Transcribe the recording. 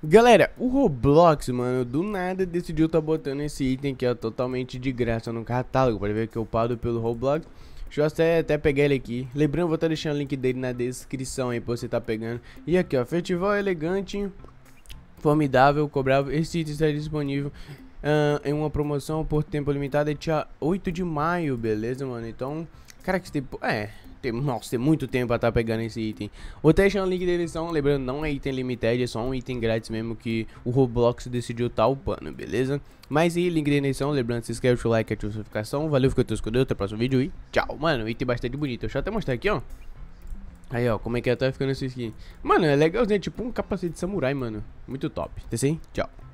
Galera, o Roblox, mano, do nada decidiu tá botando esse item que é totalmente de graça no catálogo, para ver que eu pago pelo Roblox. Deixa eu até, até pegar ele aqui. Lembrando, vou estar tá deixando o link dele na descrição aí pra você tá pegando. E aqui, ó, festival elegante, formidável, cobrável, esse item está disponível uh, em uma promoção por tempo limitado até 8 de maio, beleza, mano? Então... Cara, que tipo, é. Tem, nossa, tem muito tempo pra estar tá pegando esse item. Vou até deixar o link de descrição, lembrando, não é item limited, é só um item grátis mesmo que o Roblox decidiu tá upando, beleza? Mas e link de edição lembrando, se inscreve, deixa o like, ativa a notificação. Valeu, ficou escondendo, até o próximo vídeo e tchau. Mano, item bastante bonito. Deixa eu até mostrar aqui, ó. Aí, ó, como é que ela é, tá ficando esse skin. Mano, é legalzinho, é tipo um capacete de samurai, mano. Muito top. Tá sim? Tchau.